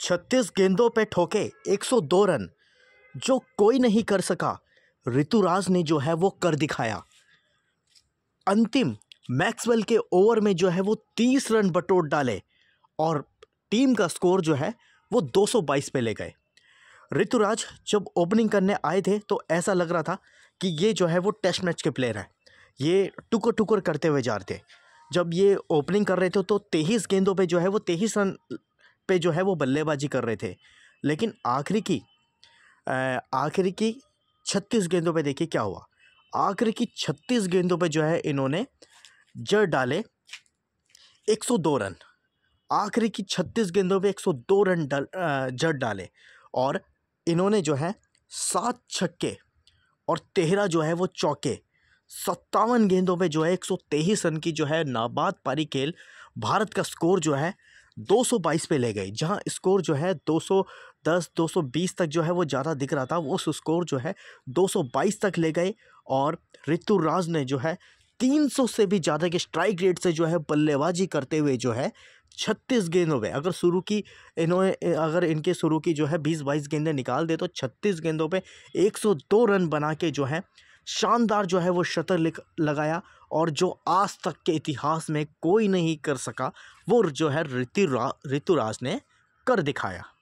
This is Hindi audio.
छत्तीस गेंदों पर ठोके 102 रन जो कोई नहीं कर सका ऋतुराज ने जो है वो कर दिखाया अंतिम मैक्सवेल के ओवर में जो है वो 30 रन बटोर डाले और टीम का स्कोर जो है वो 222 पे ले गए ऋतुराज जब ओपनिंग करने आए थे तो ऐसा लग रहा था कि ये जो है वो टेस्ट मैच के प्लेयर हैं ये टुकर टुकर करते हुए जा रहे थे जब ये ओपनिंग कर रहे थे तो तेईस गेंदों पे जो है वो तेईस रन पे जो है वो बल्लेबाजी कर रहे थे लेकिन आखिरी की आखिरी की छत्तीस गेंदों पे देखिए क्या हुआ आखिरी की छत्तीस गेंदों पे जो है इन्होंने जड़ डाले एक सौ दो रन आखिरी की छत्तीस गेंदों पे एक सौ दो रन डाल जड़ डाले और इन्होंने जो है सात छक्के और तेरह जो है वो चौके सत्तावन गेंदों पे जो है एक सौ तेईस रन की जो है नाबाद पारी खेल भारत का स्कोर जो है 222 पे ले गई जहां स्कोर जो है 210 220 तक जो है वो ज़्यादा दिख रहा था उस स्कोर जो है 222 तक ले गए और राज ने जो है 300 से भी ज़्यादा के स्ट्राइक रेट से जो है बल्लेबाजी करते हुए जो है छत्तीस गेंदों पे अगर शुरू की इन्होंने अगर इनके शुरू की जो है बीस बाईस गेंदें निकाल दे तो छत्तीस गेंदों पे 102 रन बना के जो है शानदार जो है वो शतर लगाया और जो आज तक के इतिहास में कोई नहीं कर सका वो जो है ऋतुरा ऋतुराज ने कर दिखाया